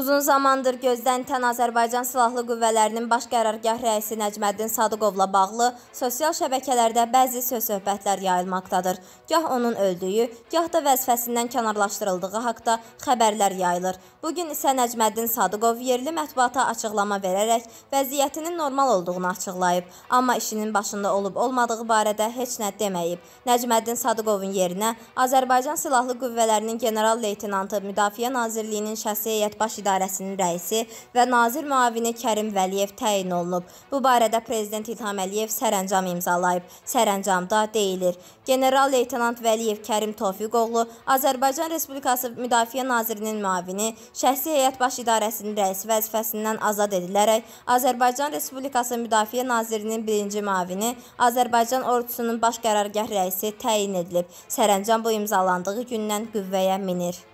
Uzun zamandır gözdən itən Azərbaycan Silahlı Qüvvələrinin Baş Qərargah rəisi Nəcməddin Sadıqovla bağlı sosial şəbəkələrdə bəzi söz-söhbətlər yayılmaqdadır. Gah onun öldüyü, gah da vəzifəsindən kənarlaşdırıldığı haqda xəbərlər yayılır. Bu gün isə Nəcməddin Sadıqov yerli mətbuata açıqlama verərək vəziyyətinin normal olduğunu açıqlayıb, amma işinin başında olub-olmadığı barədə heç nə deməyib. Nəcməddin Sadıqovun yerinə Azərbaycan Silahlı Qüvvələrinin General Leytenantı Müdafiə Nazirliyinin Şəxsi Heyət Baş İdarəsi İdarəsinin rəisi və nazir müavini Kərim Vəliyev təyin olunub. Bu barədə Prezident İlham Əliyev sərəncam imzalayıb. Sərəncamda deyilir, General Leytenant Vəliyev Kərim Tofiqoğlu, Azərbaycan Respublikası Müdafiə Nazirinin müavini, Şəxsi Heyət Baş İdarəsinin rəisi vəzifəsindən azad edilərək Azərbaycan Respublikası Müdafiə Nazirinin birinci müavini, Azərbaycan Ordusunun Baş Qərargah rəisi təyin edilib. Sərəncam bu imzalandığı gündən qüvvəyə minir.